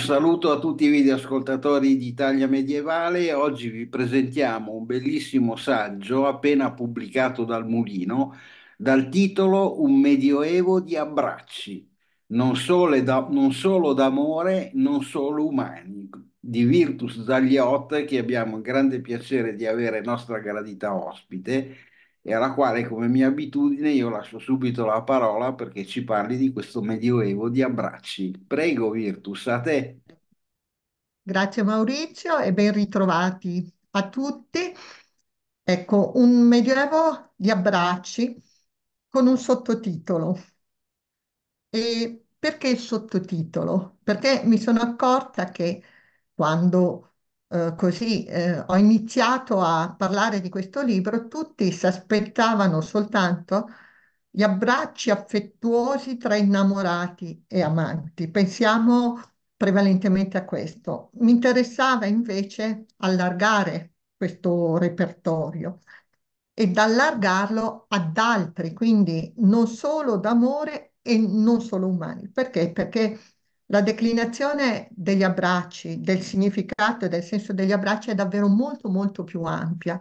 saluto a tutti i videoascoltatori di Italia Medievale. Oggi vi presentiamo un bellissimo saggio appena pubblicato dal Mulino dal titolo Un Medioevo di abbracci non solo, da, non solo d'amore, non solo umani, di Virtus Zagliotte che abbiamo il grande piacere di avere nostra gradita ospite e alla quale come mia abitudine io lascio subito la parola perché ci parli di questo medioevo di abbracci. Prego Virtus, a te. Grazie Maurizio e ben ritrovati a tutti. Ecco, un medioevo di abbracci con un sottotitolo e perché il sottotitolo? Perché mi sono accorta che quando eh, così eh, ho iniziato a parlare di questo libro, tutti si aspettavano soltanto gli abbracci affettuosi tra innamorati e amanti. Pensiamo prevalentemente a questo. Mi interessava invece allargare questo repertorio e allargarlo ad altri, quindi non solo d'amore e non solo umani. Perché? Perché la declinazione degli abbracci, del significato e del senso degli abbracci è davvero molto molto più ampia.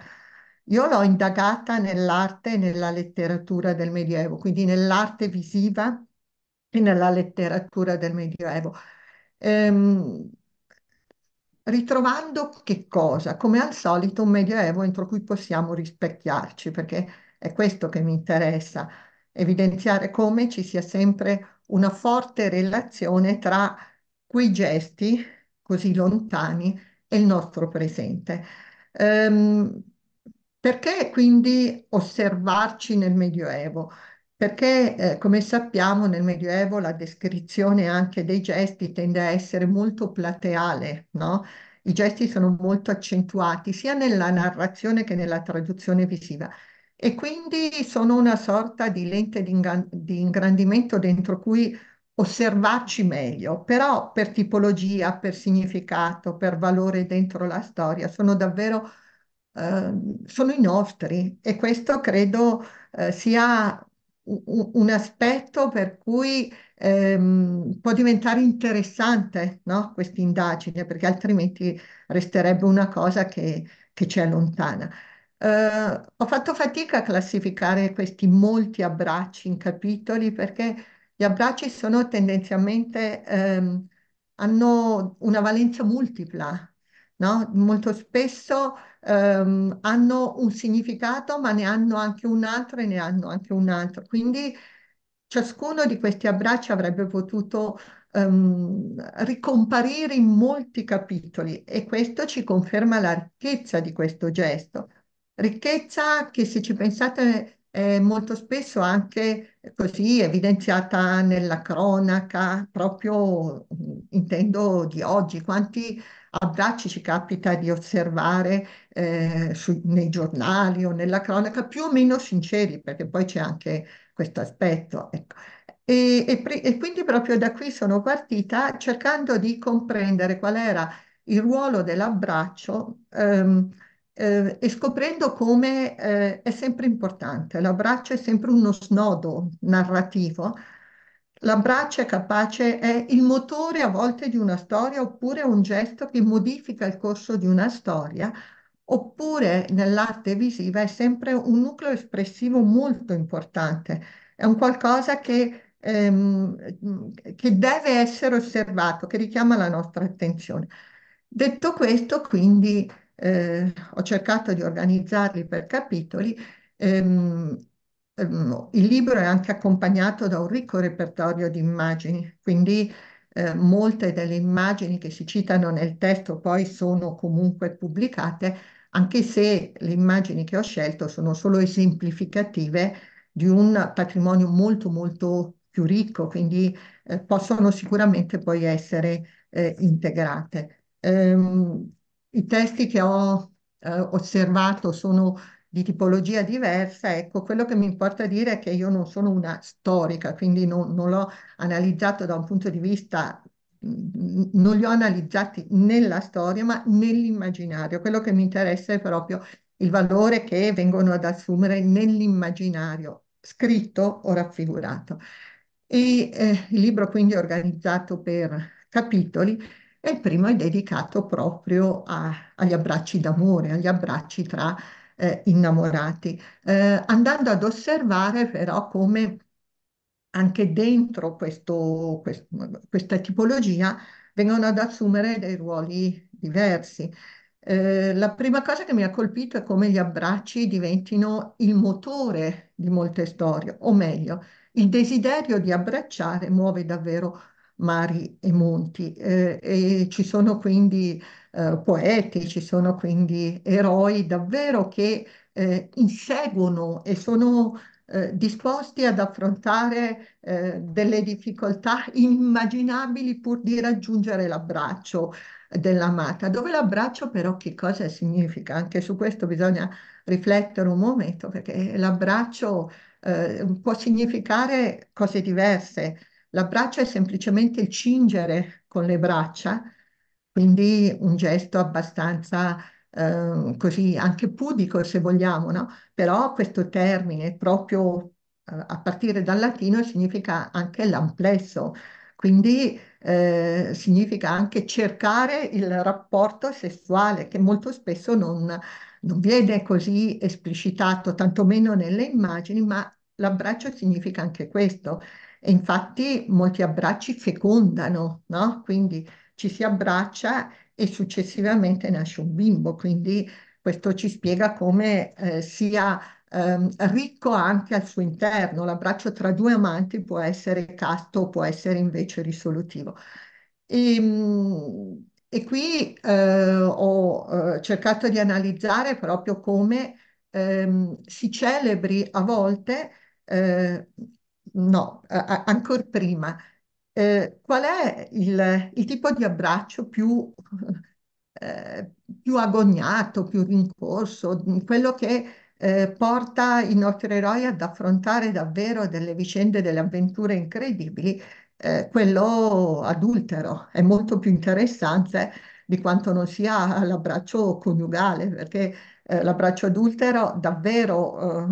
Io l'ho indagata nell'arte e nella letteratura del Medioevo, quindi nell'arte visiva e nella letteratura del Medioevo. Ehm, ritrovando che cosa? Come al solito un Medioevo entro cui possiamo rispecchiarci, perché è questo che mi interessa evidenziare come ci sia sempre una forte relazione tra quei gesti così lontani e il nostro presente. Ehm, perché quindi osservarci nel Medioevo? Perché, eh, come sappiamo, nel Medioevo la descrizione anche dei gesti tende a essere molto plateale, no? I gesti sono molto accentuati sia nella narrazione che nella traduzione visiva e quindi sono una sorta di lente di, di ingrandimento dentro cui osservarci meglio, però per tipologia, per significato, per valore dentro la storia sono davvero... Uh, sono i nostri e questo credo uh, sia un, aspetto per cui um, può diventare interessante no? questa indagine perché altrimenti resterebbe una cosa che, che ci allontana. Eh, ho fatto fatica a classificare questi molti abbracci in capitoli perché gli abbracci sono tendenzialmente, ehm, hanno una valenza multipla, no? Molto spesso ehm, hanno un significato, ma ne hanno anche un altro e ne hanno anche un altro. Quindi ciascuno di questi abbracci avrebbe potuto Um, ricomparire in molti capitoli e questo ci conferma la ricchezza di questo gesto. Ricchezza che se ci pensate è molto spesso anche così evidenziata nella cronaca, proprio intendo di oggi, quanti abbracci ci capita di osservare eh, su, nei giornali o nella cronaca, più o meno sinceri, perché poi c'è anche questo aspetto. Ecco. E, e, e quindi proprio da qui sono partita cercando di comprendere qual era il ruolo dell'abbraccio ehm, eh, e scoprendo come eh, è sempre importante, l'abbraccio è sempre uno snodo narrativo, l'abbraccio è capace, è il motore a volte di una storia oppure un gesto che modifica il corso di una storia, oppure nell'arte visiva è sempre un nucleo espressivo molto importante, è un qualcosa che, ehm, che, deve essere osservato, che richiama la nostra attenzione. Detto questo, quindi eh, ho cercato di organizzarli per capitoli. Ehm, ehm, il libro è anche accompagnato da un ricco repertorio di immagini, quindi eh, molte delle immagini che si citano nel testo poi sono comunque pubblicate, anche se le immagini che ho scelto sono solo esemplificative di un patrimonio molto molto più ricco, quindi eh, possono sicuramente poi essere eh, integrate. Ehm, i testi che ho eh, osservato sono di tipologia diversa, ecco, quello che mi importa dire è che io non sono una storica, quindi non, non l'ho analizzato da un punto di vista mm, non li ho analizzati nella storia ma nell'immaginario. Quello che mi interessa è proprio il valore che vengono ad assumere nell'immaginario scritto o raffigurato. E, eh, il libro quindi è organizzato per capitoli il primo è dedicato proprio a, agli abbracci d'amore, agli abbracci tra eh, innamorati, eh, andando ad osservare però come anche dentro questo, quest, questa tipologia vengono ad assumere dei ruoli diversi. Eh, la prima cosa che mi ha colpito è come gli abbracci diventino il motore di molte storie, o meglio, il desiderio di abbracciare muove davvero mari e monti. Eh, e ci sono quindi eh, poeti, ci sono quindi eroi davvero che eh, inseguono e sono eh, disposti ad affrontare eh, delle difficoltà inimmaginabili pur di raggiungere l'abbraccio dell'amata, dove l'abbraccio però che cosa significa? Anche su questo bisogna riflettere un momento perché l'abbraccio eh, può significare cose diverse. L'abbraccio è semplicemente il cingere con le braccia, quindi un gesto abbastanza eh, così anche pudico se vogliamo, no? Però questo termine proprio eh, a partire dal latino significa anche l'amplesso, quindi eh, significa anche cercare il rapporto sessuale che molto spesso non, non viene così esplicitato, tantomeno nelle immagini, ma l'abbraccio significa anche questo. E infatti molti abbracci fecondano, no? Quindi ci si abbraccia e successivamente nasce un bimbo, quindi questo ci spiega come eh, sia ehm, ricco anche al suo interno. L'abbraccio tra due amanti può essere casto, può essere invece risolutivo. E, ehm, e qui eh, ho eh, cercato di analizzare proprio come ehm, si celebri a volte eh, no, a- ancora prima, eh, qual è il, il, tipo di abbraccio più, eh, più agognato, più rincorso, quello che eh, porta i nostri eroi ad affrontare davvero delle vicende, delle avventure incredibili? Eh, quello adultero è molto più interessante di quanto non sia l'abbraccio coniugale, perché eh, l'abbraccio adultero davvero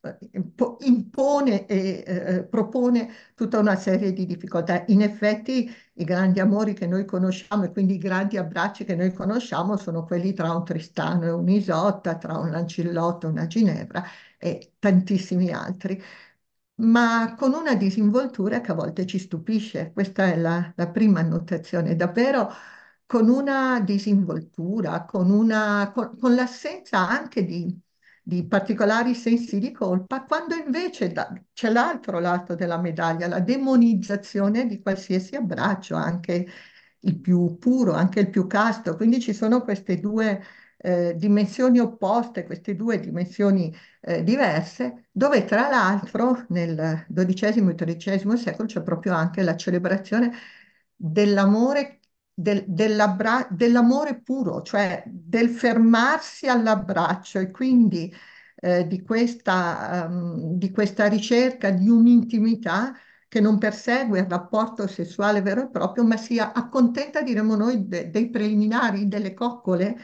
eh, impone e eh, eh, propone tutta una serie di difficoltà. In effetti i grandi amori che noi conosciamo e quindi i grandi abbracci che noi conosciamo sono quelli tra un Tristano e un'Isotta, tra un Lancillotto e una Ginevra e tantissimi altri ma con una disinvoltura che a volte ci stupisce. Questa è la, la prima annotazione. Davvero con una disinvoltura, con, una, con, con l'assenza anche di, di, particolari sensi di colpa, quando invece c'è l'altro lato della medaglia, la demonizzazione di qualsiasi abbraccio, anche il più puro, anche il più casto. Quindi ci sono queste due eh, dimensioni opposte, queste due dimensioni eh, diverse, dove tra l'altro nel XII e XIII secolo c'è proprio anche la celebrazione dell'amore del, dell'amore puro, cioè del fermarsi all'abbraccio e quindi eh, di, questa, um, di questa ricerca di un'intimità che non persegue il rapporto sessuale vero e proprio, ma si accontenta, diremmo noi, de, dei preliminari, delle coccole,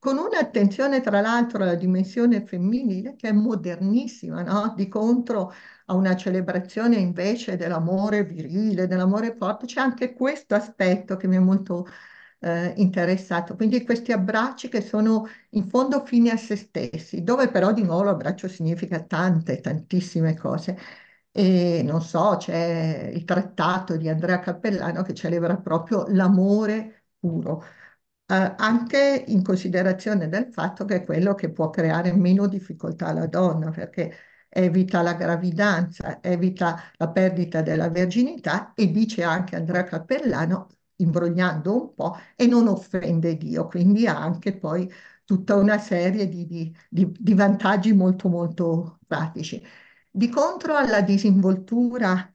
con un'attenzione tra l'altro alla dimensione femminile che è modernissima, no? Di contro a una celebrazione invece dell'amore virile, dell'amore forte, c'è anche questo aspetto che mi è molto eh, interessato. Quindi questi abbracci che sono in fondo fini a se stessi, dove però di nuovo l'abbraccio significa tante, tantissime cose. E non so, c'è il trattato di Andrea Cappellano che celebra proprio l'amore puro. Eh, anche in considerazione del fatto che è quello che può creare meno difficoltà alla donna, perché evita la gravidanza, evita la perdita della verginità e dice anche Andrea Cappellano, imbrogliando un po', e non offende Dio, quindi ha anche poi tutta una serie di, di, di, di vantaggi molto molto pratici. Di contro alla disinvoltura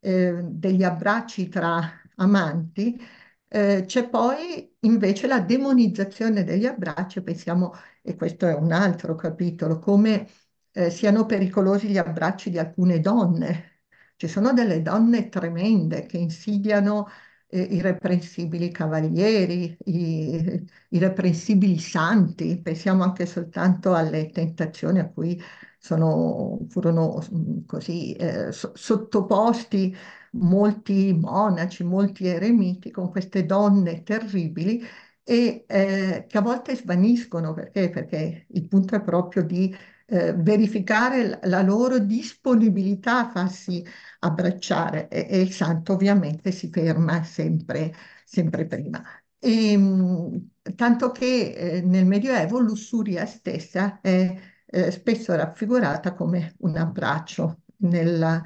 eh, degli abbracci tra amanti, eh, c'è poi invece la demonizzazione degli abbracci, pensiamo, e questo è un altro capitolo, come eh, siano pericolosi gli abbracci di alcune donne. Ci sono delle donne tremende che insidiano eh, irreprensibili cavalieri, i, irreprensibili santi, pensiamo anche soltanto alle tentazioni a cui sono, furono mm, così eh, sottoposti molti monaci, molti eremiti con queste donne terribili e eh, che a volte svaniscono perché? perché il punto è proprio di eh, verificare la loro disponibilità a farsi abbracciare e, e il santo ovviamente si ferma sempre, sempre prima. E, ehm, tanto che eh, nel Medioevo l'ussuria stessa è eh, spesso raffigurata come un abbraccio nella,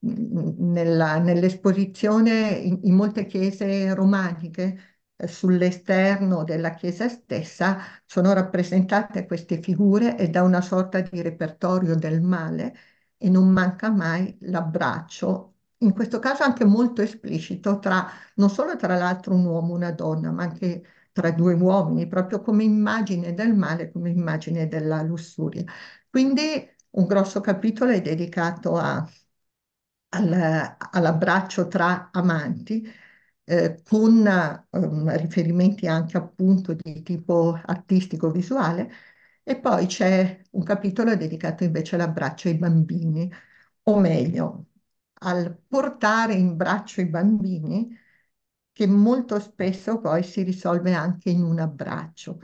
nella, nell'esposizione in, in, molte chiese romaniche eh, sull'esterno della chiesa stessa sono rappresentate queste figure e da una sorta di repertorio del male e non manca mai l'abbraccio, in questo caso anche molto esplicito, tra, non solo tra l'altro un uomo e una donna, ma anche tra due uomini, proprio come immagine del male, come immagine della lussuria. Quindi un grosso capitolo è dedicato a, al, all'abbraccio tra amanti eh, con um, riferimenti anche appunto di tipo artistico-visuale, e poi c'è un capitolo dedicato invece all'abbraccio ai bambini, o meglio, al portare in braccio i bambini, che molto spesso poi si risolve anche in un abbraccio.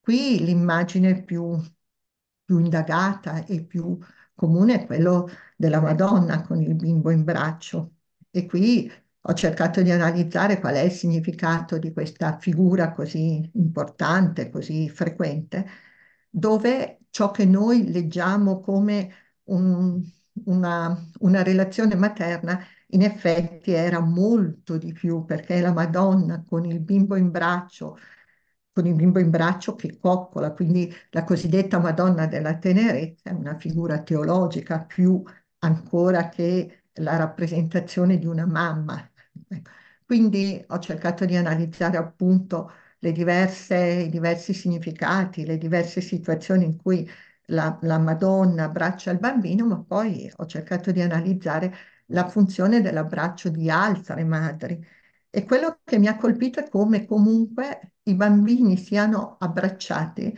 Qui l'immagine più, più indagata e più comune è quella della Madonna con il bimbo in braccio. E qui ho cercato di analizzare qual è il significato di questa figura così importante, così frequente, dove ciò che noi leggiamo come un, una, una relazione materna in effetti era molto di più perché è la Madonna con il bimbo in braccio, con il bimbo in braccio che coccola, quindi la cosiddetta Madonna della tenerezza è una figura teologica più ancora che la rappresentazione di una mamma Ecco, quindi ho cercato di analizzare appunto diverse, i diversi significati, le diverse situazioni in cui la, la Madonna abbraccia il bambino, ma poi ho cercato di analizzare la funzione dell'abbraccio di altre madri. E quello che mi ha colpito è come comunque i bambini siano abbracciati,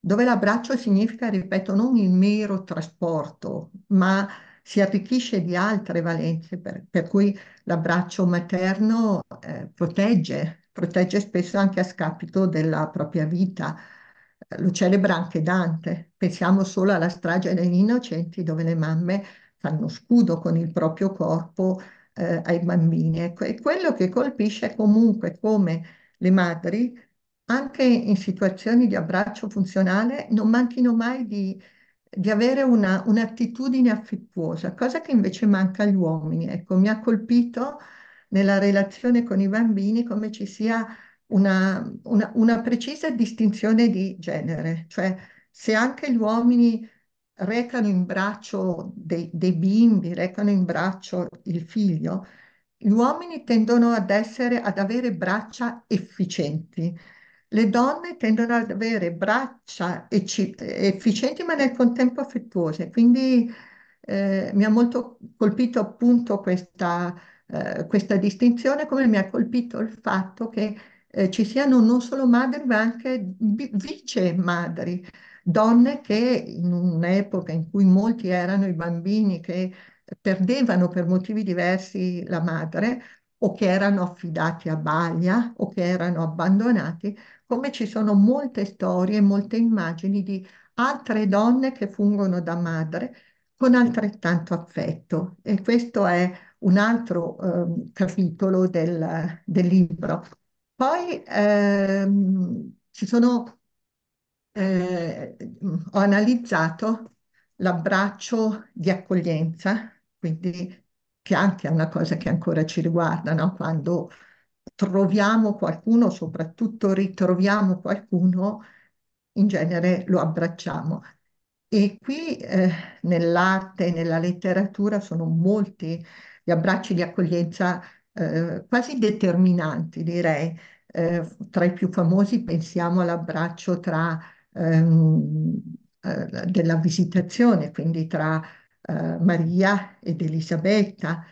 dove l'abbraccio significa, ripeto, non il mero trasporto, ma si arricchisce di altre valenze, per, per cui l'abbraccio materno eh, protegge, protegge spesso anche a scapito della propria vita. Lo celebra anche Dante. Pensiamo solo alla strage degli innocenti dove le mamme fanno scudo con il proprio corpo eh, ai bambini. Ecco, e quello che colpisce è comunque come le madri, anche in situazioni di abbraccio funzionale, non manchino mai di di avere una, un'attitudine affettuosa, cosa che invece manca agli uomini. Ecco, mi ha colpito nella relazione con i bambini come ci sia una, una, una precisa distinzione di genere, cioè se anche gli uomini recano in braccio dei, dei bimbi, recano in braccio il figlio, gli uomini tendono ad essere, ad avere braccia efficienti, le donne tendono ad avere braccia efficienti ma nel contempo affettuose, quindi eh, mi ha molto colpito appunto questa, eh, questa, distinzione, come mi ha colpito il fatto che eh, ci siano non solo madri ma anche vice madri, donne che in un'epoca in cui molti erano i bambini che perdevano per motivi diversi la madre o che erano affidati a balia o che erano abbandonati, come ci sono molte storie, molte immagini di altre donne che fungono da madre con altrettanto affetto. E questo è un altro eh, capitolo del, del, libro. Poi ehm, ci sono, eh, ho analizzato l'abbraccio di accoglienza, quindi che anche è una cosa che ancora ci riguarda, no? quando troviamo qualcuno, soprattutto ritroviamo qualcuno, in genere lo abbracciamo. E qui eh, nell'arte e nella letteratura sono molti gli abbracci di accoglienza eh, quasi determinanti, direi. Eh, tra i più famosi pensiamo all'abbraccio tra, ehm, eh, della visitazione, quindi tra eh, Maria ed Elisabetta.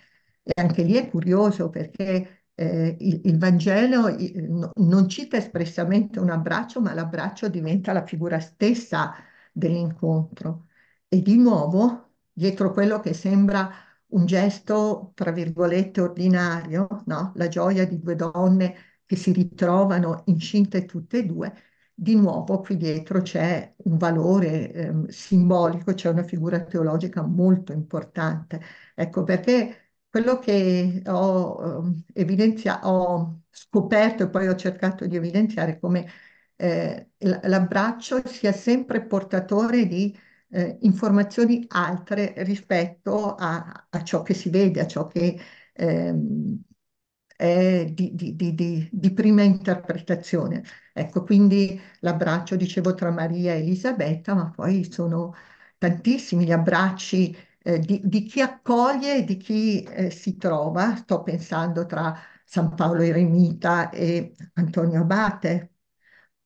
E anche lì è curioso perché eh, il, il, Vangelo no, non cita espressamente un abbraccio, ma l'abbraccio diventa la figura stessa dell'incontro. E di nuovo, dietro quello che sembra un gesto, tra virgolette, ordinario, no? la gioia di due donne che si ritrovano incinte tutte e due, di nuovo qui dietro c'è un valore eh, simbolico, c'è una figura teologica molto importante. Ecco perché quello che ho, ehm, ho scoperto e poi ho cercato di evidenziare come eh, l'abbraccio sia sempre portatore di eh, informazioni altre rispetto a, a, ciò che si vede, a ciò che ehm, è di, di, di, di, prima interpretazione. Ecco, quindi l'abbraccio, dicevo, tra Maria e Elisabetta, ma poi sono tantissimi gli abbracci eh, di, di, chi accoglie e di chi eh, si trova, sto pensando tra San Paolo Eremita e Antonio Abate,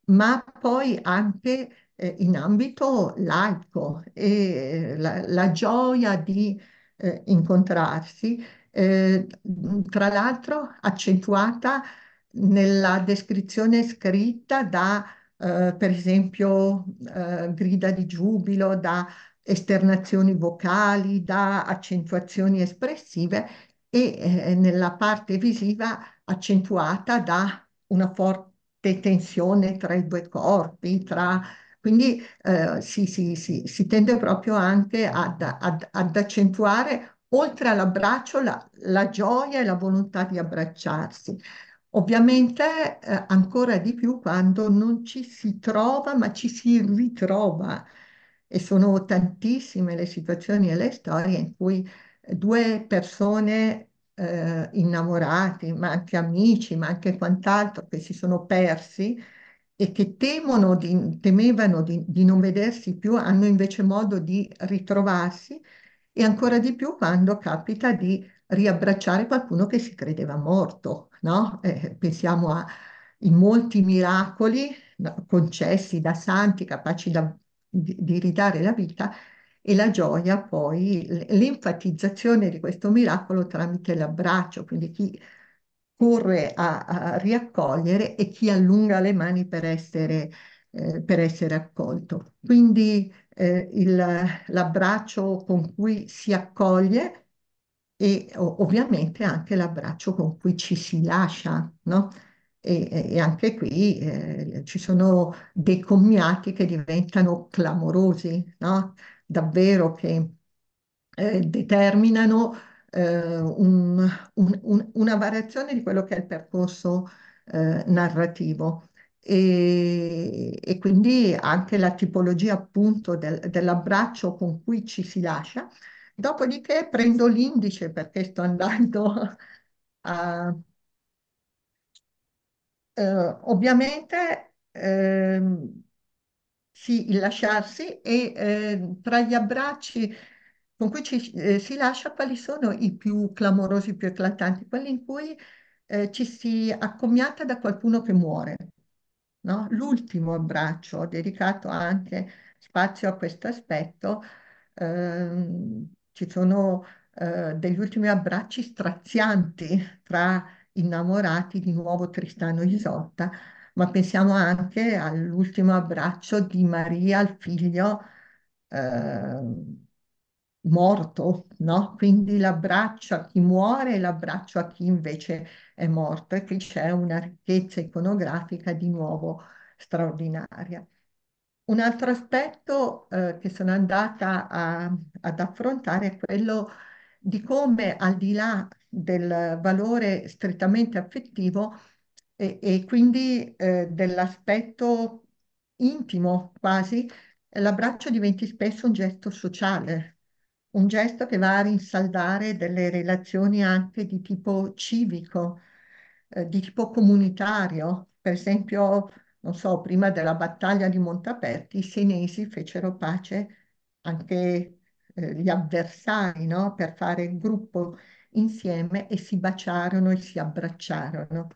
ma poi anche eh, in ambito laico e eh, la, la gioia di eh, incontrarsi, tra l'altro accentuata nella descrizione scritta da, per esempio, Grida di Giubilo, da esternazioni vocali, da accentuazioni espressive e eh, nella parte visiva accentuata da una forte tensione tra i due corpi, tra... quindi eh, si, si, si, si, tende proprio anche ad, ad, ad accentuare oltre all'abbraccio la, la, gioia e la volontà di abbracciarsi. Ovviamente eh, ancora di più quando non ci si trova ma ci si ritrova e sono tantissime le situazioni e le storie in cui due persone eh, innamorate, ma anche amici, ma anche quant'altro, che si sono persi e che temono di, temevano di, di non vedersi più, hanno invece modo di ritrovarsi e ancora di più quando capita di riabbracciare qualcuno che si credeva morto, no? Eh, pensiamo ai molti miracoli concessi da santi capaci da, di, di ridare la vita e la gioia poi, l'enfatizzazione di questo miracolo tramite l'abbraccio, quindi chi corre a, a, riaccogliere e chi allunga le mani per essere, eh, per essere accolto. Quindi eh, l'abbraccio con cui si accoglie e ovviamente anche l'abbraccio con cui ci si lascia, no? E, e anche qui eh, ci sono dei commiati che diventano clamorosi, no? davvero che eh, determinano eh, un, un, un, una variazione di quello che è il percorso eh, narrativo. E, e, quindi anche la tipologia appunto del, dell'abbraccio con cui ci si lascia. Dopodiché prendo l'indice perché sto andando a, eh, ovviamente ehm, si, il lasciarsi e eh, tra gli abbracci con cui ci, eh, si lascia quali sono i più clamorosi, più eclatanti, quelli in cui eh, ci si accomiata da qualcuno che muore. No? L'ultimo abbraccio, ho dedicato anche spazio a questo aspetto, ehm, ci sono eh, degli ultimi abbracci strazianti tra innamorati di nuovo Tristano e Isotta, ma pensiamo anche all'ultimo abbraccio di Maria al figlio eh, morto, no? Quindi l'abbraccio a chi muore e l'abbraccio a chi invece è morto e che c'è una ricchezza iconografica di nuovo straordinaria. Un altro aspetto eh, che sono andata a, ad affrontare è quello di come al di là del valore strettamente affettivo e, e quindi eh, dell'aspetto intimo quasi, l'abbraccio diventi spesso un gesto sociale, un gesto che va a rinsaldare delle relazioni anche di tipo civico, eh, di tipo comunitario. Per esempio, non so, prima della battaglia di Montaperti, i senesi fecero pace anche eh, gli avversari, no? per fare gruppo insieme e si baciarono e si abbracciarono.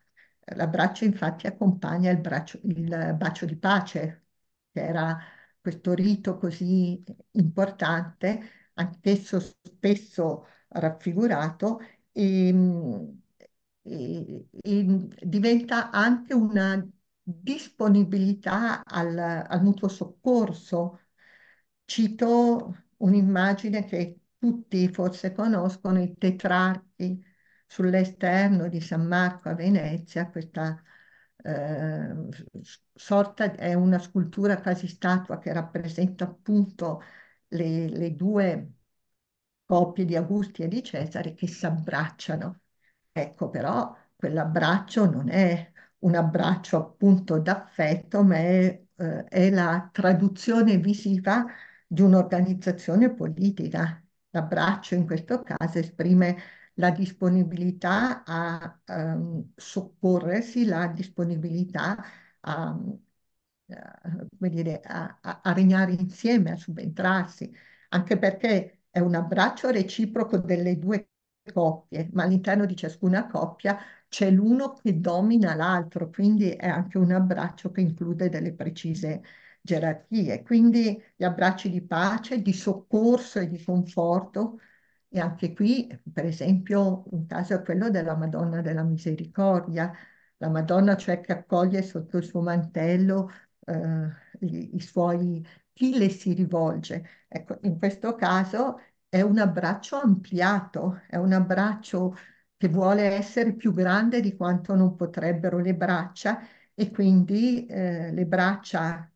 L'abbraccio infatti accompagna il, braccio, il bacio di pace, che era questo rito così importante, anch'esso spesso raffigurato, e, e, e diventa anche una disponibilità al, al mutuo soccorso. Cito un'immagine che tutti forse conoscono i tetrarchi sull'esterno di San Marco a Venezia, questa eh, sorta è una scultura quasi statua che rappresenta appunto le, le due coppie di Augusti e di Cesare che si abbracciano. Ecco, però quell'abbraccio non è un abbraccio appunto d'affetto, ma è, eh, è la traduzione visiva di un'organizzazione politica L'abbraccio in questo caso esprime la disponibilità a ehm, soccorrersi, la disponibilità a, eh, dire, a, a, a regnare insieme, a subentrarsi, anche perché è un abbraccio reciproco delle due coppie, ma all'interno di ciascuna coppia c'è l'uno che domina l'altro, quindi è anche un abbraccio che include delle precise gerarchie. Quindi gli abbracci di pace, di soccorso e di conforto. E anche qui, per esempio, un caso è quello della Madonna della Misericordia. La Madonna cioè che accoglie sotto il suo mantello eh, i, i suoi chi le si rivolge. Ecco, in questo caso è un abbraccio ampliato, è un abbraccio che vuole essere più grande di quanto non potrebbero le braccia e quindi eh, le braccia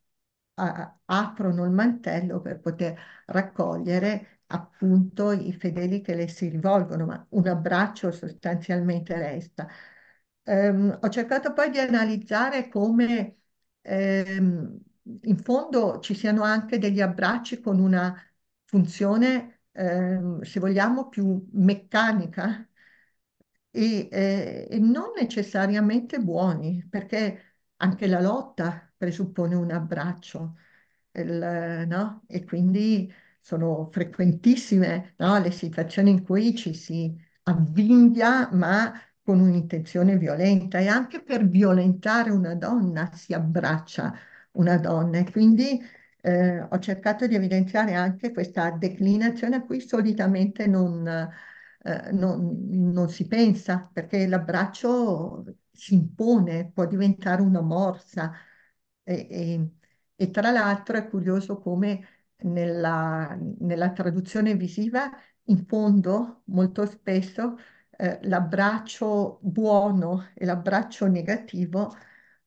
aprono il mantello per poter raccogliere appunto i fedeli che le si rivolgono, ma un abbraccio sostanzialmente resta. Um, ho cercato poi di analizzare come um, in fondo ci siano anche degli abbracci con una funzione, um, se vogliamo, più meccanica e, eh, e non necessariamente buoni, perché anche la lotta presuppone un abbraccio, il, no? E quindi sono frequentissime, no? le situazioni in cui ci si avvinghia, ma con un'intenzione violenta e anche per violentare una donna si abbraccia una donna e quindi eh, ho cercato di evidenziare anche questa declinazione a cui solitamente non, eh, non, non si pensa perché l'abbraccio si impone, può diventare una morsa, e, e, e tra l'altro è curioso come nella, nella, traduzione visiva, in fondo molto spesso eh, l'abbraccio buono e l'abbraccio negativo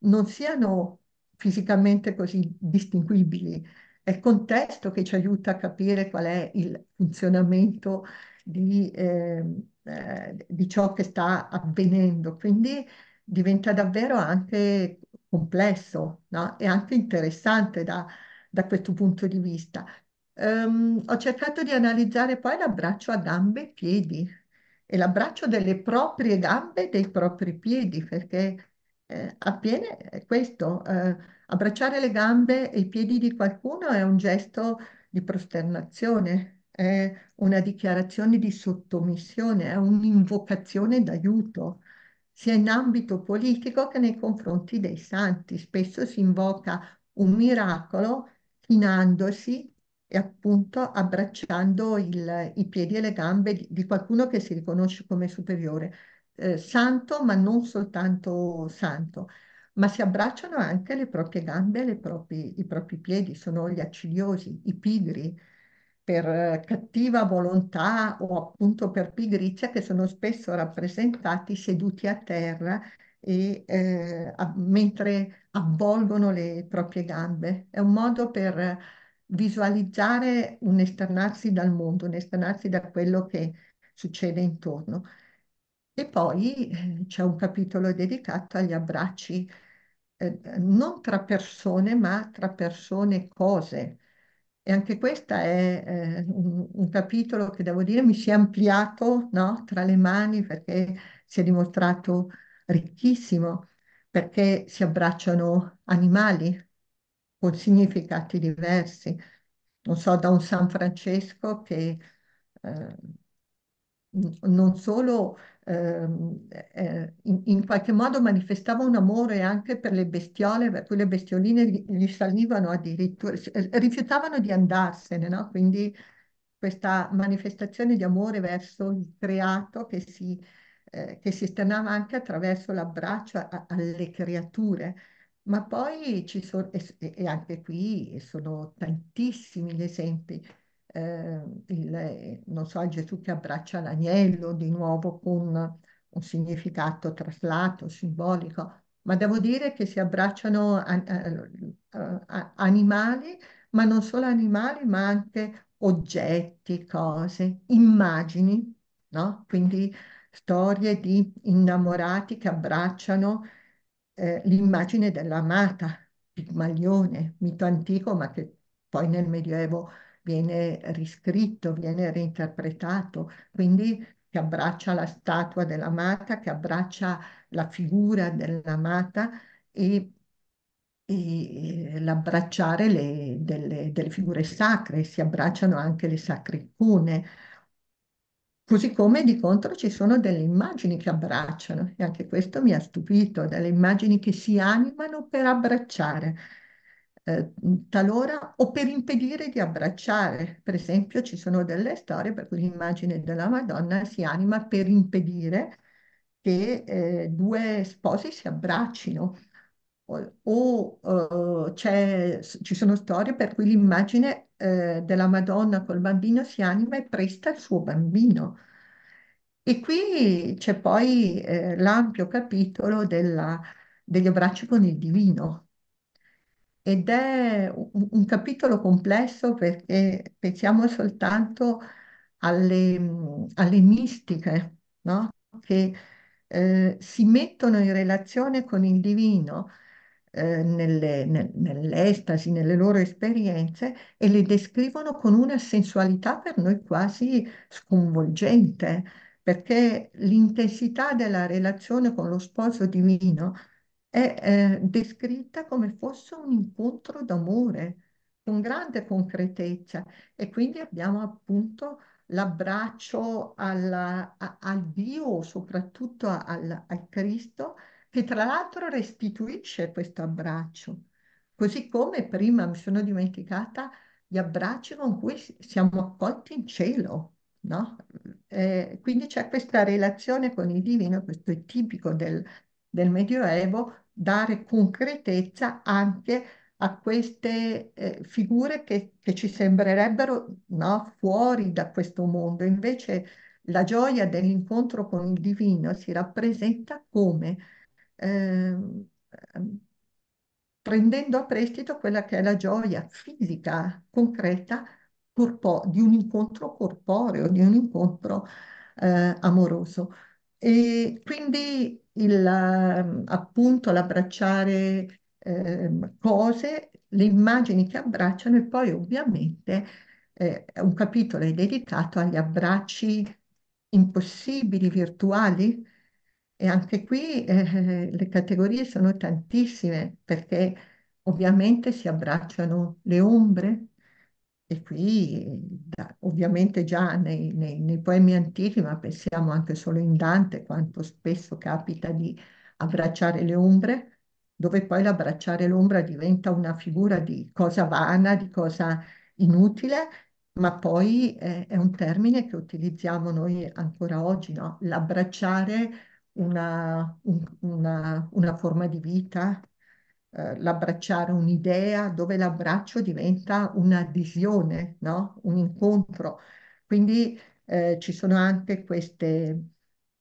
non siano fisicamente così distinguibili. È il contesto che ci aiuta a capire qual è il funzionamento di, eh, eh, di ciò che sta avvenendo. Quindi diventa davvero anche complesso, no? E anche interessante da, da questo punto di vista. Um, ho cercato di analizzare poi l'abbraccio a gambe e piedi e l'abbraccio delle proprie gambe e dei propri piedi, perché eh, appiene questo, eh, abbracciare le gambe e i piedi di qualcuno è un gesto di prosternazione, è una dichiarazione di sottomissione, è un'invocazione d'aiuto sia in ambito politico che nei confronti dei santi. Spesso si invoca un miracolo chinandosi e appunto abbracciando il, i piedi e le gambe di, di, qualcuno che si riconosce come superiore. Eh, santo, ma non soltanto santo, ma si abbracciano anche le proprie gambe e proprie, i propri piedi, sono gli accidiosi, i pigri, per eh, cattiva volontà o appunto per pigrizia che sono spesso rappresentati seduti a terra e, eh, a, mentre avvolgono le proprie gambe. È un modo per visualizzare un esternarsi dal mondo, un esternarsi da quello che succede intorno. E poi eh, c'è un capitolo dedicato agli abbracci, eh, non tra persone, ma tra persone e cose e anche questo è eh, un, un, capitolo che devo dire mi si è ampliato no? tra le mani perché si è dimostrato ricchissimo, perché si abbracciano animali con significati diversi. Non so, da un San Francesco che eh, non solo Ehm, eh, in, in, qualche modo manifestava un amore anche per le bestiole, per cui le bestioline gli, salivano addirittura, eh, rifiutavano di andarsene, no? Quindi questa manifestazione di amore verso il creato che si, eh, che si esternava anche attraverso l'abbraccio a, alle creature. Ma poi ci sono, e, e anche qui sono tantissimi gli esempi, eh, il, non so, Gesù che abbraccia l'agnello di nuovo con un significato traslato, simbolico, ma devo dire che si abbracciano a, a, eh, eh, a, animali, ma non solo animali, ma anche oggetti, cose, immagini, no? Quindi storie di innamorati che abbracciano eh, l'immagine dell'amata, Pigmalione, mito antico, ma che poi nel Medioevo viene riscritto, viene reinterpretato, quindi che abbraccia la statua dell'amata, che abbraccia la figura dell'amata e, e l'abbracciare delle, delle, figure sacre, si abbracciano anche le sacre icone. Così come di contro ci sono delle immagini che abbracciano, e anche questo mi ha stupito, delle immagini che si animano per abbracciare. Eh, talora o per impedire di abbracciare. Per esempio ci sono delle storie per cui l'immagine della Madonna si anima per impedire che eh, due sposi si abbraccino o, o eh, ci sono storie per cui l'immagine eh, della Madonna col bambino si anima e presta il suo bambino. E qui c'è poi eh, l'ampio capitolo della, degli abbracci con il divino, ed è un, un capitolo complesso perché pensiamo soltanto alle, mhmm, alle mistiche, no? che eh, si mettono in relazione con il divino eh, nelle, nel, nell'estasi, nelle loro esperienze e le descrivono con una sensualità per noi quasi sconvolgente, perché l'intensità della relazione con lo sposo divino è eh, descritta come fosse un incontro d'amore con grande concretezza e quindi abbiamo appunto l'abbraccio alla, al Dio, soprattutto al, al Cristo, che tra l'altro restituisce questo abbraccio. Così come prima mi sono dimenticata gli abbracci con cui siamo accolti in cielo, no? Eh, quindi c'è questa relazione con il divino, questo è tipico del, del Medioevo dare concretezza anche a queste eh, figure che, che, ci sembrerebbero no, fuori da questo mondo. Invece la gioia dell'incontro con il divino si rappresenta come eh, prendendo a prestito quella che è la gioia fisica, concreta, corpo- di un incontro corporeo, di un incontro eh, amoroso. E quindi il, ehm, appunto l'abbracciare eh, cose, le immagini che abbracciano e poi ovviamente eh, un capitolo è dedicato agli abbracci impossibili, virtuali e anche qui eh, le categorie sono tantissime perché ovviamente si abbracciano le ombre, e qui ovviamente già nei, nei, nei, poemi antichi, ma pensiamo anche solo in Dante, quanto spesso capita di abbracciare le ombre, dove poi l'abbracciare l'ombra diventa una figura di cosa vana, di cosa inutile, ma poi eh, è un termine che utilizziamo noi ancora oggi, no? L'abbracciare una, un, una, una forma di vita, eh, l'abbracciare un'idea, dove l'abbraccio diventa un'adesione, no? un incontro. Quindi eh, ci sono anche queste,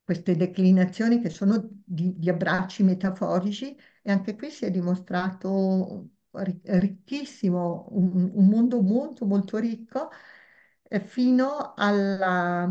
queste declinazioni che sono di, di, abbracci metaforici e anche qui si è dimostrato ricchissimo, un, un mondo molto molto ricco eh, fino alla,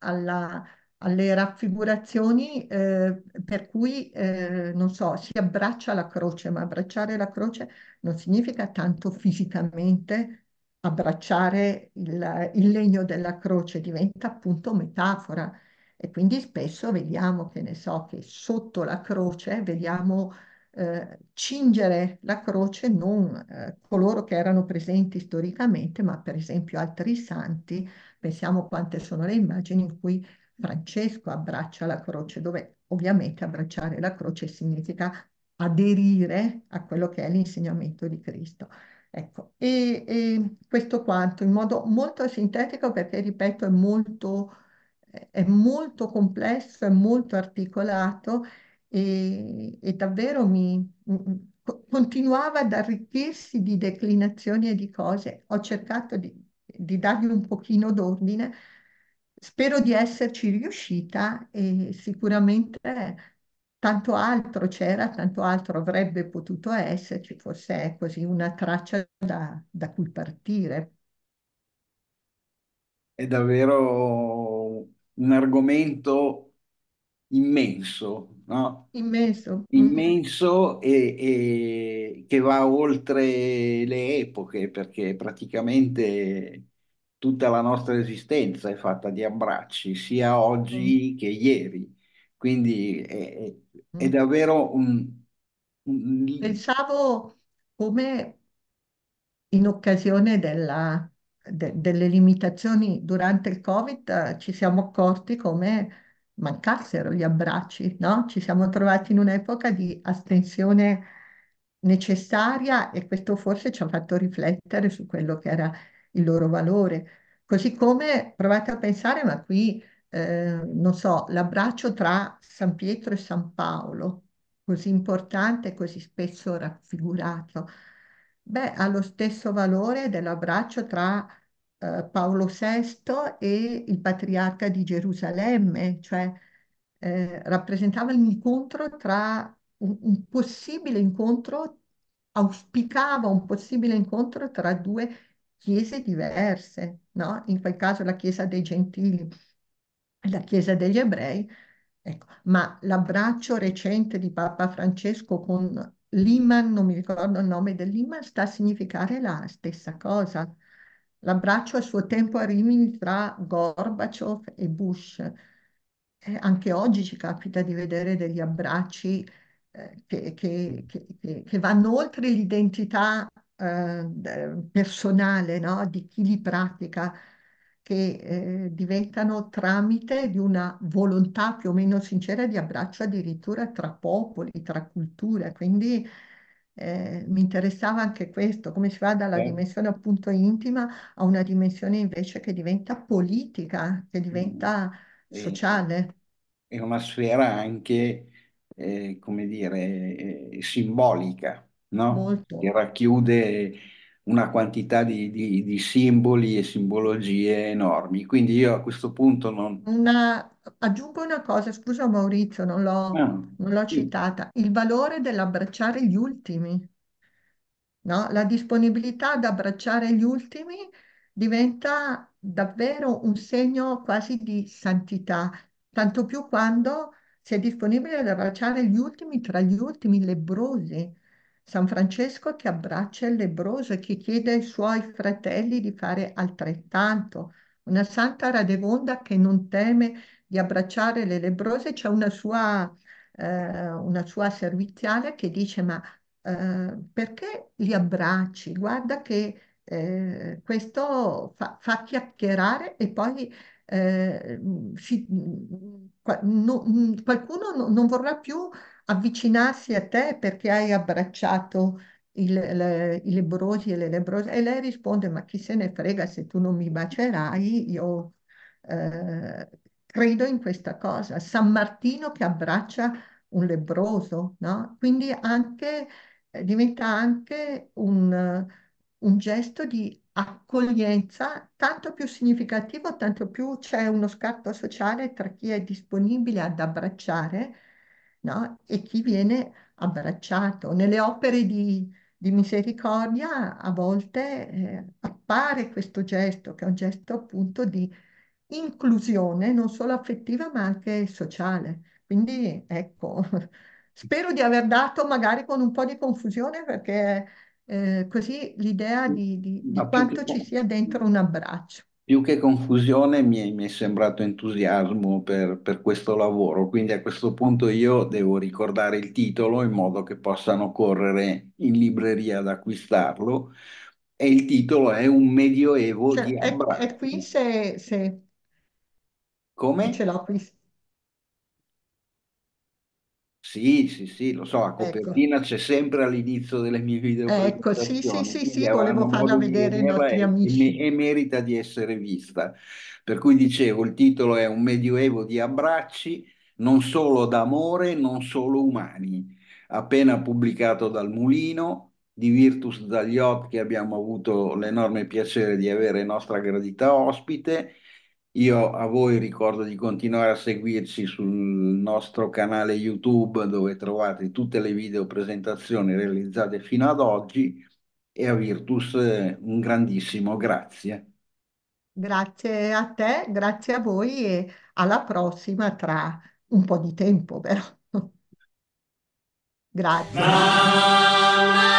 alla alle raffigurazioni eh, per cui, eh, non so, si abbraccia la croce, ma abbracciare la croce non significa tanto fisicamente abbracciare il, il legno della croce, diventa appunto metafora. E quindi spesso vediamo, che ne so, che sotto la croce vediamo eh, cingere la croce non eh, coloro che erano presenti storicamente, ma per esempio altri santi. Pensiamo quante sono le immagini in cui Francesco abbraccia la croce, dove ovviamente abbracciare la croce significa aderire a quello che è l'insegnamento di Cristo. Ecco, e, e, questo quanto in modo molto sintetico perché, ripeto, è molto, è molto complesso, è molto articolato e, e davvero mi, continuava ad arricchirsi di declinazioni e di cose. Ho cercato di, di dargli un pochino d'ordine, Spero di esserci riuscita e sicuramente tanto altro c'era, tanto altro avrebbe potuto esserci, forse è così una traccia da, da cui partire. È davvero un argomento immenso, no? Immenso. Immenso e, e, che va oltre le epoche, perché praticamente tutta la nostra esistenza è fatta di abbracci, sia oggi mm. che ieri. Quindi è, è mm. davvero un, un... Pensavo come in occasione della, de, delle limitazioni durante il Covid eh, ci siamo accorti come mancassero gli abbracci, no? Ci siamo trovati in un'epoca di astensione necessaria e questo forse ci ha fatto riflettere su quello che era il loro valore. Così come provate a pensare, ma qui, eh, non so, l'abbraccio tra San Pietro e San Paolo, così importante così spesso raffigurato, beh, ha lo stesso valore dell'abbraccio tra eh, Paolo VI e il patriarca di Gerusalemme, cioè eh, rappresentava l'incontro tra un, un possibile incontro auspicava un possibile incontro tra due chiese diverse, no? In quel caso la chiesa dei gentili la chiesa degli ebrei, ecco. ma l'abbraccio recente di Papa Francesco con Liman, non mi ricordo il nome del Liman, sta a significare la stessa cosa. L'abbraccio a suo tempo a Rimini tra Gorbaciov e Bush. Eh, anche oggi ci capita di vedere degli abbracci eh, che, che, che, che vanno oltre l'identità eh, personale no? di chi li pratica, che eh, diventano tramite di una volontà più o meno sincera di abbraccio addirittura tra popoli, tra culture. Quindi eh, mi interessava anche questo, come si va dalla Beh. dimensione appunto intima a una dimensione invece che diventa politica, che mm-hmm. diventa e, sociale. È una sfera anche, eh, come dire, eh, simbolica no? Molto. Che racchiude una quantità di, di- di simboli e simbologie enormi. Quindi io a questo punto non... Una- aggiungo una cosa, scusa Maurizio, non l'ho Ah, sì, citata, il valore dell'abbracciare gli ultimi. no? La disponibilità ad abbracciare gli ultimi diventa davvero un segno quasi di santità, tanto più quando si è disponibile ad abbracciare gli ultimi tra gli ultimi lebbrosi. San Francesco che abbraccia il lebroso e che chiede ai suoi fratelli di fare altrettanto. Una santa radevonda che non teme di abbracciare le lebrose, c'è una sua, eh, una sua serviziale che dice ma eh, perché li abbracci? Guarda che eh, questo fa, fa, chiacchierare e poi eh, si, qualcuno non vorrà più avvicinarsi a te perché hai abbracciato il, le, i lebrosi e le lebrose. E lei risponde, ma chi se ne frega se tu non mi bacerai, io eh, credo in questa cosa. San Martino che abbraccia un lebroso, no? Quindi anche, eh, diventa anche un, un gesto di accoglienza tanto più significativo, tanto più c'è uno scarto sociale tra chi è disponibile ad abbracciare no? E chi viene abbracciato. Nelle opere di, di misericordia a volte eh, appare questo gesto, che è un gesto appunto di inclusione, non solo affettiva ma anche sociale. Quindi ecco, spero di aver dato magari con un po' di confusione perché eh, così l'idea di, di, di quanto ci sia dentro un abbraccio. Più che confusione mi è, mi è sembrato entusiasmo per, per questo lavoro, quindi a questo punto io devo ricordare il titolo in modo che possano correre in libreria ad acquistarlo e il titolo è Un medioevo Cioè, è, è abbracci. qui se, se Come? ce l'ho qui. Sì, sì, sì, lo so, la ecco. copertina ecco. c'è sempre all'inizio delle mie video. Ecco, sì, sì, sì, sì, volevo farla vedere ai nostri amici. E, e merita di essere vista. Per cui dicevo, il titolo è Un medioevo di abbracci, non solo d'amore, non solo umani, appena pubblicato dal Mulino, di Virtus Dagliot, che abbiamo avuto l'enorme piacere di avere nostra gradita ospite io a voi ricordo di continuare a seguirci sul nostro canale YouTube dove trovate tutte le video presentazioni realizzate fino ad oggi e a Virtus eh, un grandissimo grazie. Grazie a te, grazie a voi e alla prossima tra un po' di tempo, però. Grazie.